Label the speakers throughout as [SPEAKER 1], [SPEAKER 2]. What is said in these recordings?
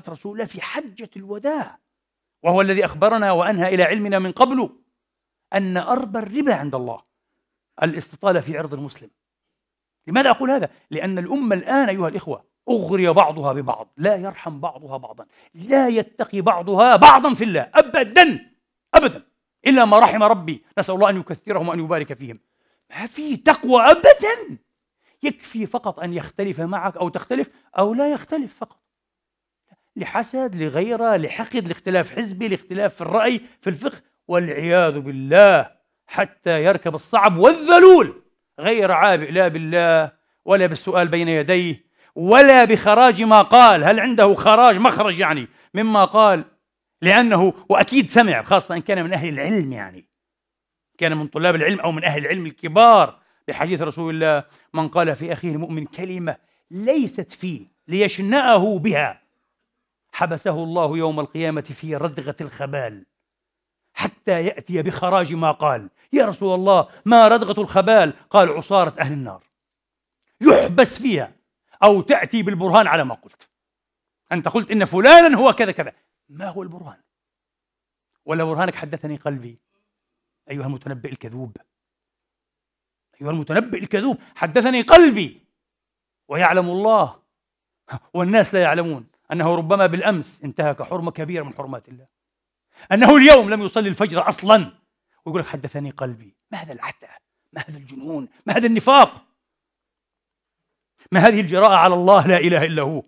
[SPEAKER 1] بايعت رسول الله في حجة الوداع وهو الذي أخبرنا وأنهى إلى علمنا من قبل أن أربى الربا عند الله الاستطالة في عرض المسلم لماذا أقول هذا؟ لأن الأمة الآن أيها الإخوة أغري بعضها ببعض لا يرحم بعضها بعضا لا يتقي بعضها بعضا في الله أبدا أبدا إلا ما رحم ربي نسأل الله أن يكثرهم وأن يبارك فيهم ما في تقوى أبدا يكفي فقط أن يختلف معك أو تختلف أو لا يختلف فقط لحسد لغيره لحقد لاختلاف حزبي لاختلاف في الرأي في الفقه والعياذ بالله حتى يركب الصعب والذلول غير عابئ لا بالله ولا بالسؤال بين يديه ولا بخراج ما قال هل عنده خراج مخرج يعني مما قال لأنه وأكيد سمع خاصة إن كان من أهل العلم يعني كان من طلاب العلم أو من أهل العلم الكبار بحديث رسول الله من قال في أخيه المؤمن كلمة ليست فيه ليشنأه بها حبسه الله يوم القيامة في ردغة الخبال حتى يأتي بخراج ما قال يا رسول الله ما ردغة الخبال قال عصارة أهل النار يحبس فيها أو تأتي بالبرهان على ما قلت أنت قلت إن فلانا هو كذا كذا ما هو البرهان ولا برهانك حدثني قلبي أيها المتنبئ الكذوب أيها المتنبئ الكذوب حدثني قلبي ويعلم الله والناس لا يعلمون أنه ربما بالأمس انتهك حرمة كبيرة من حرمات الله أنه اليوم لم يصلي الفجر أصلا ويقول لك حدثني قلبي ما هذا العتاء ما هذا الجنون ما هذا النفاق ما هذه الجراءة على الله لا إله إلا هو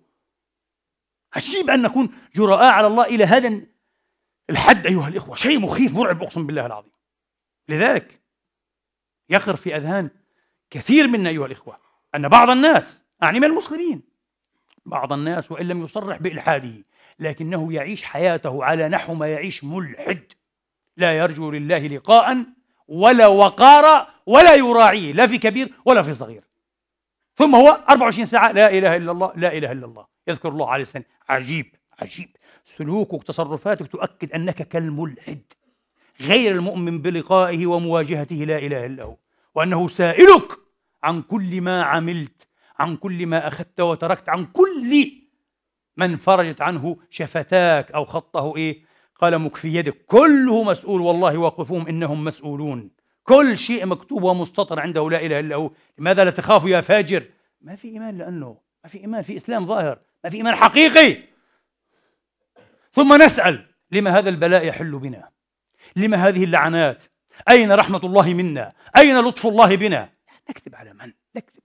[SPEAKER 1] عجيب أن نكون جراء على الله إلى هذا الحد أيها الإخوة شيء مخيف مرعب أقسم بالله العظيم لذلك يخر في أذهان كثير منا أيها الإخوة أن بعض الناس أعني من المسلمين بعض الناس وإن لم يصرح بإلحاده لكنه يعيش حياته على نحو ما يعيش ملحد لا يرجو لله لقاء ولا وقارا ولا يراعيه لا في كبير ولا في صغير ثم هو 24 ساعة لا إله إلا الله لا إله إلا الله يذكر الله على لسان عجيب عجيب سلوكك تصرفاتك تؤكد أنك كالملحد غير المؤمن بلقائه ومواجهته لا إله إلا هو وأنه سائلك عن كل ما عملت عن كل ما أخذت وتركت عن كل من فرجت عنه شفتاك أو خطه إيه قلمك في يدك كله مسؤول والله وقفهم إنهم مسؤولون كل شيء مكتوب ومستطر عنده لا إله إلا هو لماذا لا تخاف يا فاجر ما في إيمان لأنه ما في إيمان في إسلام ظاهر ما في إيمان حقيقي ثم نسأل لما هذا البلاء يحل بنا لما هذه اللعنات أين رحمة الله منا أين لطف الله بنا لا نكذب على من نكذب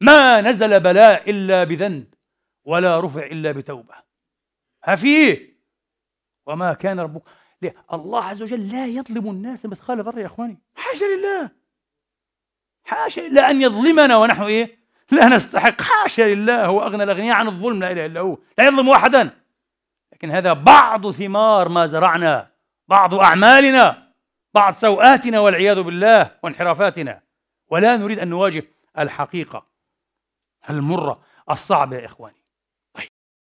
[SPEAKER 1] ما نزل بلاء إلا بذنب ولا رفع إلا بتوبة ها وما كان ربك الله عز وجل لا يظلم الناس مثقال ذرة يا إخواني حاشا لله حاشا لله أن يظلمنا ونحن إيه؟ لا نستحق حاشا لله هو أغنى الأغنياء عن الظلم لا إله إلا هو لا يظلم أحدا لكن هذا بعض ثمار ما زرعنا بعض أعمالنا بعض سوآتنا والعياذ بالله وانحرافاتنا ولا نريد أن نواجه الحقيقة المرة الصعبة يا إخواني